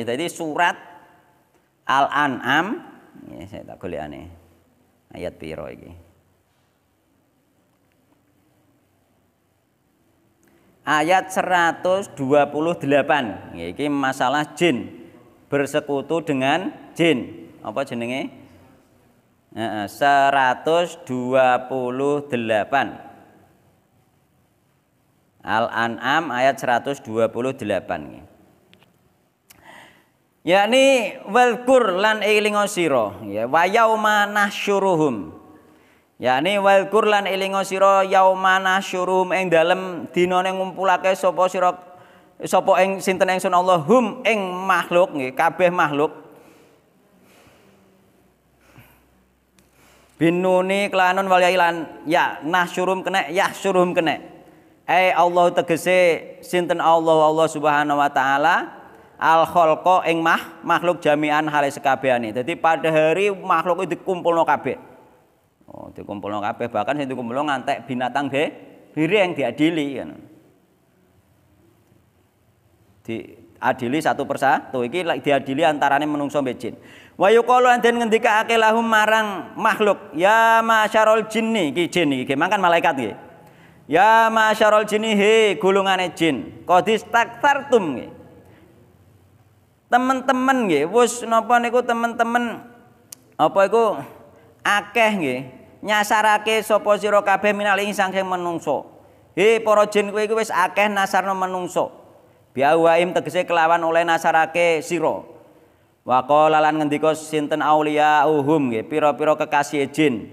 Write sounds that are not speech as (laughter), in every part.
Ya, jadi surat Al-An'am ya, saya tak kuliah aneh. Ayat piro lagi Ayat 128. Ya, Ini masalah jin bersekutu dengan jin. Apa jenenge? Heeh, 128. Al-An'am ayat 128 nggih yakni walkur lan elingo sira ya wa yauma nasyuruhum yakni walkur lan elingo sira yauma nasyuruhum ing dalem dinane ngumpulake sapa sira sapa ing sinten ingsun Allah hum ing makhluk nggih kabeh makhluk binuni kelanun walilan ya nasyurum kene, ya syurum kene. ai Allah tegese sinten Allah Allah subhanahu wa taala al kholqo ing mah makhluk jami'an hale sekabehane. Dadi pada hari makhluk itu dikumpulno kabeh. Oh, dikumpulno kabeh bahkan sing dikumpulno ngantek binatang dhewe Biri yang diadili kan. Diadili satu persatu iki diadili antarane menungso mbek jin. Wa yuqalu den ngendikake lahum marang makhluk ya masyarul jinni iki jin iki kan malaikat iki. Ya masyarul jinni he gulungane jin. Qadis nggih. teman-teman nggih wis napa niku teman-teman apa iku akeh nggih nyasarake sapa sira kabeh minali sangke menungso he para jin kowe iku wis akeh nasarno menungso waim tegese kelawan oleh nasarake sira waqala lan ngendika sinten aulia uhum nggih pira-pira kekasih jin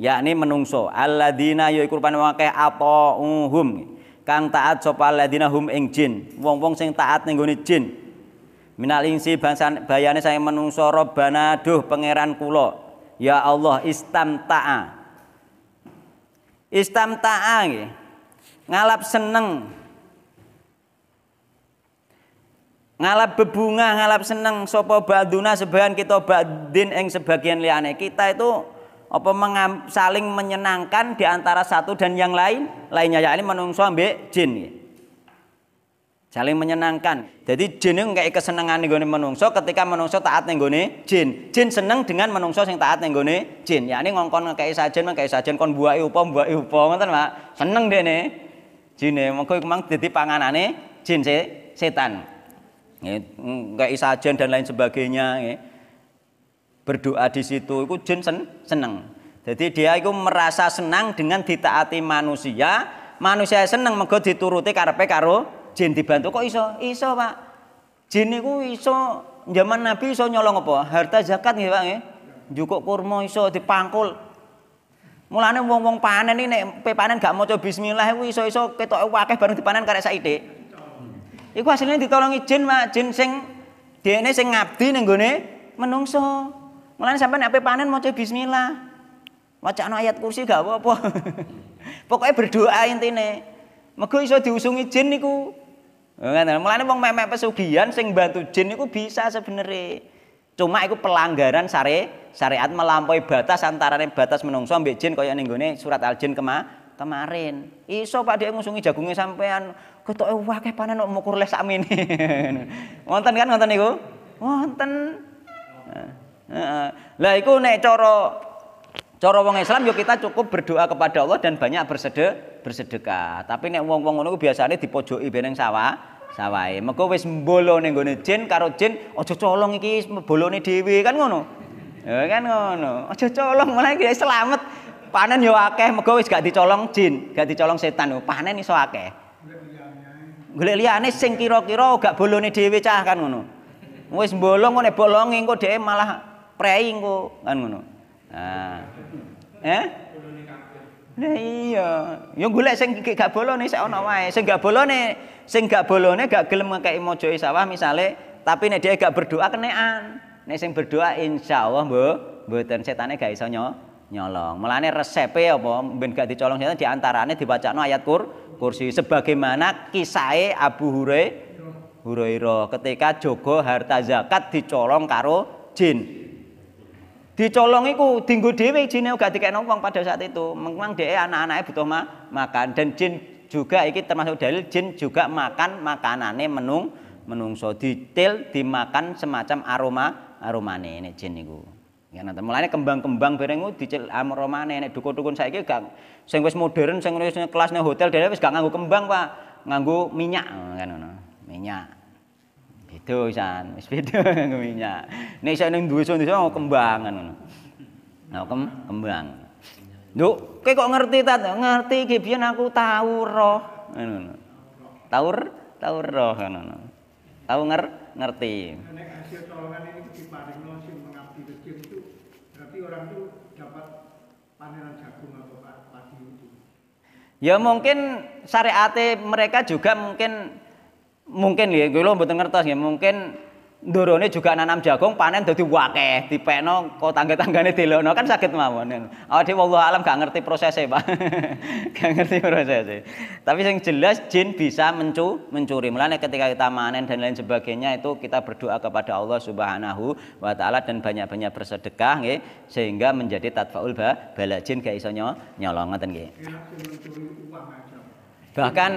yakni menungso alladzina yaiku rupane akeh apa uhum kang taat sapa alladzina hum ing jin wong-wong sing taat ning jin minal insi bangsa bayane saya menungso robbana duh pangeran Kulo ya Allah istamta'a istam nggih ngalap seneng ngalap bebunga ngalap seneng sapa baduna sebagian kita badin eng sebagian liane kita itu apa saling menyenangkan di antara satu dan yang lain lainnya ya ini menungso ambek jin nggih saling menyenangkan. Jadi jin itu nggak kesenangan nih menungso ketika menungso taat nih jin. Jin seneng dengan menungso yang taat nih jin. Ya ini ngongkon kayak sajen, kayak sajen kon buah upo, buah upo, ngerti mak? Seneng deh nih. Jin nih, mau emang jadi nih jin se setan. kayak sajen dan lain sebagainya. Berdoa di situ, itu jin sen seneng. Jadi dia itu merasa senang dengan ditaati manusia, manusia seneng mergo dituruti karpe karo jin dibantu kok iso? Iso, Pak. Jin iso zaman Nabi iso nyolong apa? Harta zakat nih Pak nggih. Njukuk kurma iso dipangkul. Mulane wong-wong panen ini pepanen panen gak coba bismillah iku iso-iso ketoke akeh bareng dipanen karek saide, Iku hasilnya ditolongi jin, Pak. Jin sing dene sing ngabdi neng gune menungso. Mulane sampai nape panen coba bismillah. Maca ayat kursi gak apa-apa. (laughs) Pokoknya berdoa intine. Mergo iso diusungi jin niku. Ngono. Mulane wong memek pesugihan sing bantu jin iku bisa sebenarnya. Cuma iku pelanggaran syari syariat melampaui batas antarane batas menungso mbek jin kaya ning gone surat Al-Jin kema kemarin. Iso Pak Dek ngusungi jagunge sampean ketoke akeh panen mau kurles sakmene. (laughs) Wonten kan wonten niku? Wonten. Lah iku nek cara cara wong Islam yo kita cukup berdoa kepada Allah dan banyak bersedekah bersedekah. Tapi nek wong-wong ngono biasane dipojoki beneng sawah sawahe. Mengko wis mbolo ning gone jin karo jin aja colong iki bolone dhewe kan ngono. Ya kan ngono. Aja colong malah iki selamat. Panen yo akeh, mengko wis gak dicolong jin, gak dicolong setan. Panen iso akeh. Golek liyane sing kira-kira gak bolone dhewe cah kan ngono. Wis mbolo ngene bolonge engko dhewe malah prei engko kan ngono. Nah. Eh? Nah iya, Yang golek sing gak nih, saya ana wae. Sing gak nih, sing gak nih gak gelem ngekeki mojoke sawah misale, tapi nih dia gak berdoa kenean. Nih sing berdoa insyaallah mbo, mboten setane gak iso nyo, nyolong. resep ya apa ben gak dicolong setan diantarane dibacakno ayat kur, kursi sebagaimana kisahe Abu Hurairah Hurairah ketika jogo harta zakat dicolong karo jin dicolong itu dinggo dhewe jine gak dikekno wong pada saat itu. Memang dhek anak-anake butuh ma makan dan jin juga iki termasuk dalil jin juga makan makanannya menung menungso detail dimakan semacam aroma nih ini jin niku. Ya nanti mulanya kembang-kembang bareng ku ah, aroma nih nek dukun-dukun saya saiki gak sing modern sing wis kelas hotel dhewe wis gak nganggu kembang, Pak. nganggu minyak kan Minyak. Beda san, wis beda minyak. (laughs) Nek iso ning dosa-dosa oh, kembang ngono. Nah, kem, kembang. Nduk, kowe kok ngerti ta? Ngerti iki biyen aku tau roh. Ngono. Taur, taur roh ngono. Tau nger ngerti. Nek hasil tolongan ini diparingno sing mengabdi rezeki itu berarti orang itu dapat panenan jagung atau padi itu. Ya mungkin syariat mereka juga mungkin mungkin ya gue lo mboten ngertos ya mungkin dorone juga nanam jagung panen dadi wakeh dipekno kok tangga-tanggane delono kan sakit mawon. Awake dhewe wallah alam gak ngerti prosesnya, Pak. (laughs) gak ngerti prosesnya. Tapi yang jelas jin bisa mencu mencuri. Mulane ketika kita manen dan lain sebagainya itu kita berdoa kepada Allah Subhanahu wa taala dan banyak-banyak bersedekah nge, sehingga menjadi tatfaul ba bala jin gak iso nyolong ngoten iya, Bahkan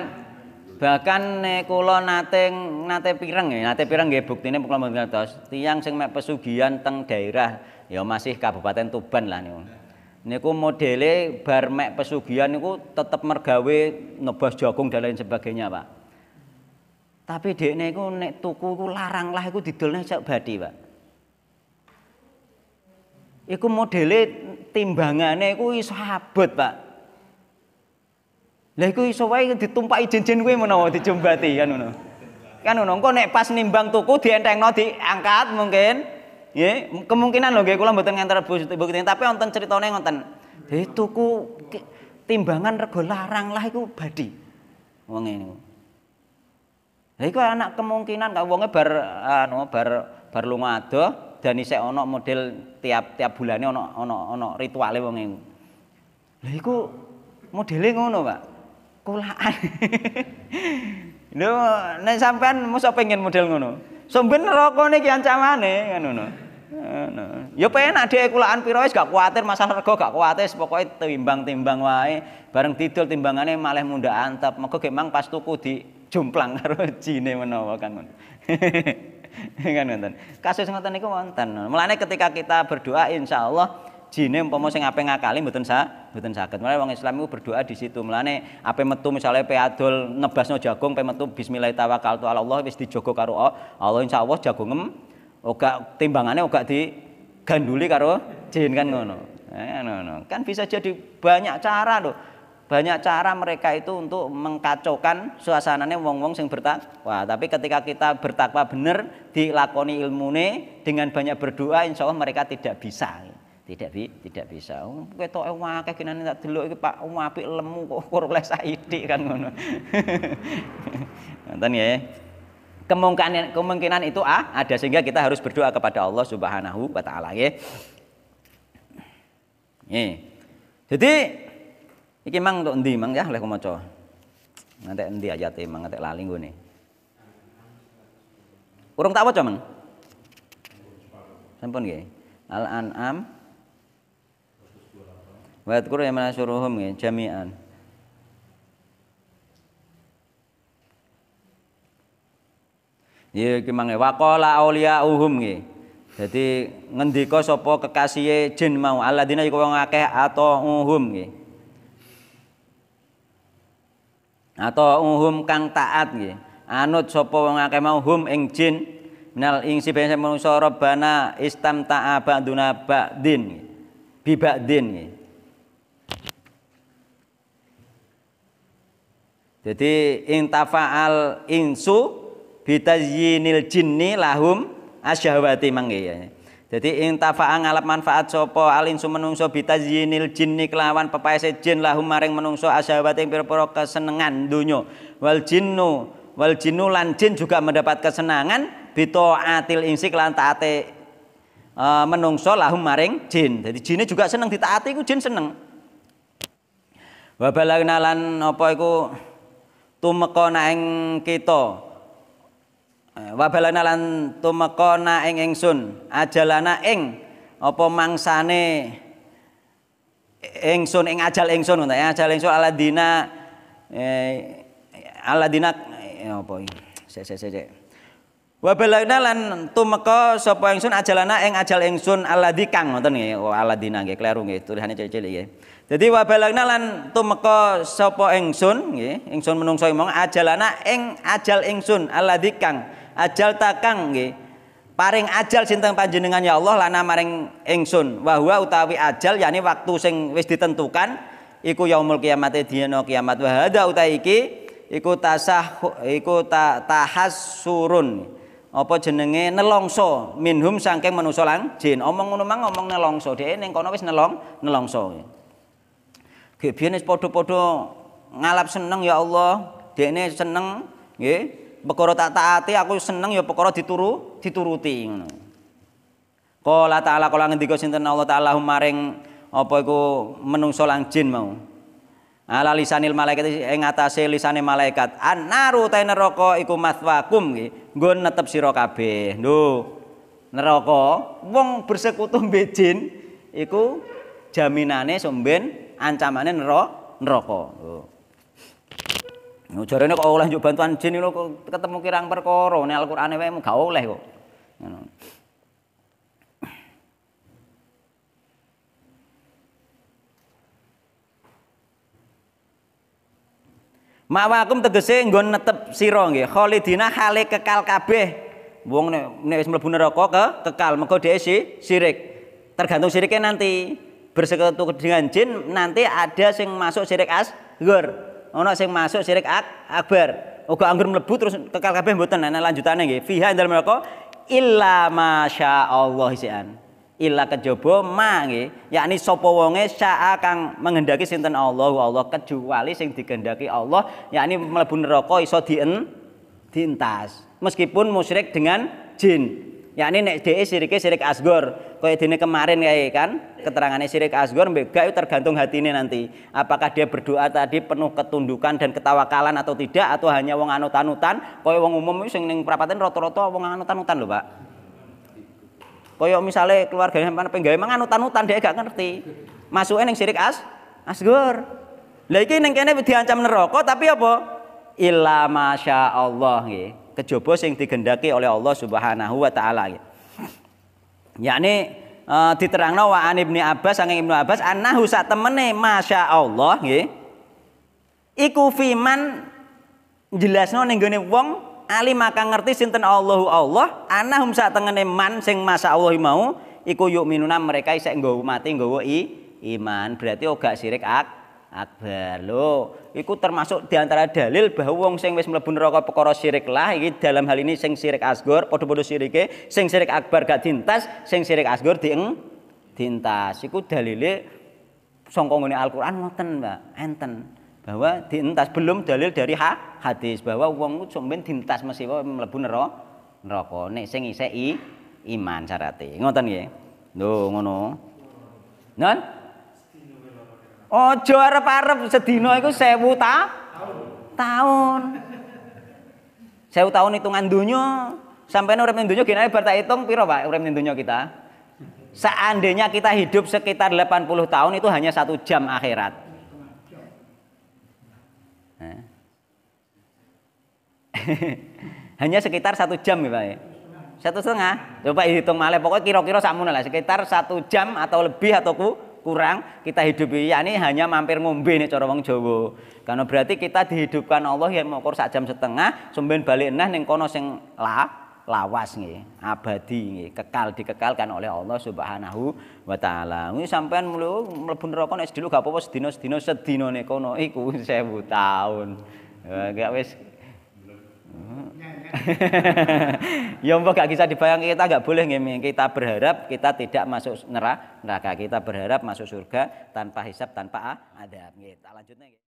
bahkan nek nate nate pireng ya nate pireng gebuk ini kula mboten ngertos tiang sing mek pesugihan teng daerah ya masih Kabupaten Tuban lah nih niku modele bar mek pesugihan niku tetep mergawe nebas jagung dan lain sebagainya Pak tapi dek niku nek tuku ku larang lah iku didolne cak badi Pak iku modele timbangane iku iso abot Pak lah iku iso wae ditumpaki jenjen kowe menawa dijombati kan ngono. Kan ngono engko nek pas nimbang tuku dientengno diangkat mungkin ya kemungkinan lho nggih kula mboten ngantar bukti tapi wonten critane ngoten. Dadi tuku timbangan rego larang lah iku badi. Wong ngene. Lah iku anak kemungkinan kok wonge bar anu bar bar lunga adoh dan isih ana model tiap-tiap bulannya ana ana ana rituale wong ngene. Lah iku modele ngono, Pak kulaan. (laughs) Lho, nek sampean mosok pengen model ngono. Somben neraka niki ancamane ngono. Ngono. Ya penak dhek kulaan pira wis gak kuatir masalah rego gak kuwatir pokoke timbang-timbang wae. Bareng didol timbangane malah munda antep. Mega gemang pas tuku di jomplang karo jine menawa kan ngono. (laughs) kan ngoten. Kasus ngoten niku wonten. Mulane ketika kita berdoa insyaallah jine umpama sing ape ngakali mboten sa mboten saged. Mulane wong Islam iku berdoa di situ. Mulane ape metu misalnya pe adol nebasno jagung pe metu bismillah tawakal tu Allah wis dijogo karo Allah insyaallah jagungem oga timbangane oga di ganduli karo jin kan eh, ngono. Kan bisa jadi banyak cara loh. Banyak cara mereka itu untuk mengkacaukan suasananya wong-wong sing bertakwa. Tapi ketika kita bertakwa benar dilakoni ilmune dengan banyak berdoa, insya Allah mereka tidak bisa tidak bi tidak bisa oh, ketoke wah kayak tak delok iki Pak apik lemu kok ukur (laughs) oleh saithik kan ngono (laughs) nonton ya kemungkinan kemungkinan itu ah, ada sehingga kita harus berdoa kepada Allah Subhanahu wa taala ya Nih. Jadi iki mang untuk endi mang ya lek maca. Ngantek endi ayate mang ngantek lali nggone. Urung tak waca mang? Sampun nggih. Al-An'am wa yadhkuru ya manasuruhum ya jami'an Ya iki mangke waqala auliyauhum nggih. Dadi ngendika sapa kekasihe jin mau alladzina iku wong akeh atauhum nggih. uhum kang taat nggih. Anut sapa wong akeh mau hum ing jin minal ingsi bangsa manusa rabbana istamta'a ba'duna ba'din. Bi ba'din nggih. Jadi intafa'al insu bitazyinil jinni lahum asyahwati mangi ya. Jadi intafa'a ngalap manfaat sopo al insu menungso bitazyinil jinni kelawan pepaese jin lahum maring menungso asyahwati yang pira kesenengan dunyo. Wal jinnu wal jinnu lan jin juga mendapat kesenangan atil insi lan taate e, menungso lahum maring jin. Jadi jinnya juga seneng ditaati ku jin seneng. Wa balagna lan apa iku tumeka ing kita eh, wabalana lan tumeka ing ingsun ajalana ing apa mangsane ingsun ing ajal ingsun ngono ya ajal ingsun aladina eh, aladina eh, apa iki sik sik sik Wa balagna lan tumeka sapa ingsun ajalana ing ajal ingsun alladzi kang ngoten nggih. Oh alladzina nggih kleru nggih tulisane cilik-cilik nggih. Dadi wa balagna lan tumeka sapa ingsun nggih, ingsun menungso imong ajalana ing ajal ingsun alladzi kang ajal takang nggih. Paring ajal sinten panjenengan ya Allah lana maring ingsun. Wa huwa utawi ajal yakni waktu sing wis ditentukan iku yaumul kiamat dina kiamat wa hadza utaiki iku tasah iku ta, tahassurun. apa jenenge nelongso minhum sangking manusa lang jin omong ngono mang omong nelongso dhewe ning kono wis nelong nelongso ge biyen wis padha-padha ngalap seneng ya Allah dhekne seneng nggih perkara tak taati aku seneng ya perkara dituru dituruti ngono Kala ta'ala kala ngendika sinten Allah ta'ala maring apa iku manungsa lan jin mau ala nah, lisanil malaikat ing atase lisane malaikat annaru ta neraka iku maswakum nggih nggon netep sira kabeh lho neraka wong bersekutu (laughs) mbek jin iku jaminane somben ancamane nero, neraka lho Nah, kok oleh njuk bantuan jin lho ketemu kirang perkara nek Al-Qur'ane wae gak oleh kok. Mawakum tegese nggon netep sira nggih. Khalidina hale kekal kabeh. Wong nek nek wis mlebu neraka ke kekal mergo dhek si sirik. Tergantung syiriknya nanti bersekutu dengan jin nanti ada sing masuk syirik asghar. Ono sing masuk syirik ak akbar. Uga anggur mlebu terus kekal kabeh mboten ana lanjutane nggih. Fiha dalam neraka illa masyaallah sian ila kejaba ma nggih yakni sapa wonge syaa kang menghendaki sinten Allah Allah kecuali sing digendaki Allah yakni mlebu neraka iso dien dintas meskipun musyrik dengan jin yakni nek dhewe sirike sirik asgor kaya dene kemarin kae kan keterangannya sirik asgor mbek gak tergantung hatine nanti apakah dia berdoa tadi penuh ketundukan dan ketawakalan atau tidak atau hanya wong anut-anutan kaya wong umum sing ning prapatan rata-rata wong anut-anutan lho Pak Koyo misalnya keluarganya sampean penggawe mangan utan-utan dia gak ngerti. Masuke ning sirik as asgur. Lah iki ning kene diancam neraka tapi apa? Illa masya Allah nggih. Kejaba sing digendaki oleh Allah Subhanahu wa taala nggih. Yakni uh, diterangno wa an Ibnu Abbas saking Ibnu Abbas annahu sak temene masya Allah nggih. Iku fiman jelasno ning gone wong Ali maka ngerti sinten Allahu Allah anahum sak tengene man sing masa Allah mau iku yuk minuna mereka isek nggawa mati nggawa i iman berarti oga sirik ak akbar lo iku termasuk diantara dalil bahwa wong sing wis mlebu neraka perkara syirik lah iki dalam hal ini sing syirik asgor padha-padha syirike sing syirik akbar gak dintas sing syirik asgor dieng dintas iku dalile sangka ngene Al-Qur'an ngoten Mbak enten bahwa dientas belum dalil dari ha, hadis bahwa wong ku masih dientas mesti mlebu neraka nek sing i iman syaraté ngoten nggih lho ngono non Ojo arep-arep sedina iku 1000 ta tahun. saya tahun hitungan dunia sampai urip ning donya genane bar tak hitung pira Pak urip ning kita? Seandainya kita hidup sekitar 80 tahun itu hanya satu jam akhirat. Hanya sekitar satu jam ya Pak ya? Satu setengah. Coba hitung malah pokoknya kira-kira sakmono lah sekitar satu jam atau lebih atau ku, kurang kita hidupi ya ini hanya mampir ngombe nih cara wong Jawa. Karena berarti kita dihidupkan Allah yang mau satu jam setengah sumben balik nah ning kono sing la lawas nih, abadi nih, kekal dikekalkan oleh Allah Subhanahu wa taala. Kuwi sampean mulu mlebu neraka nek dulu gak apa-apa sedino sedino nih kono iku saya tahun. Gak wes. (laughs) ya mbok gak bisa dibayang kita gak boleh ngene. Kita berharap kita tidak masuk neraka, kita berharap masuk surga tanpa hisap tanpa ada Kita lanjutnya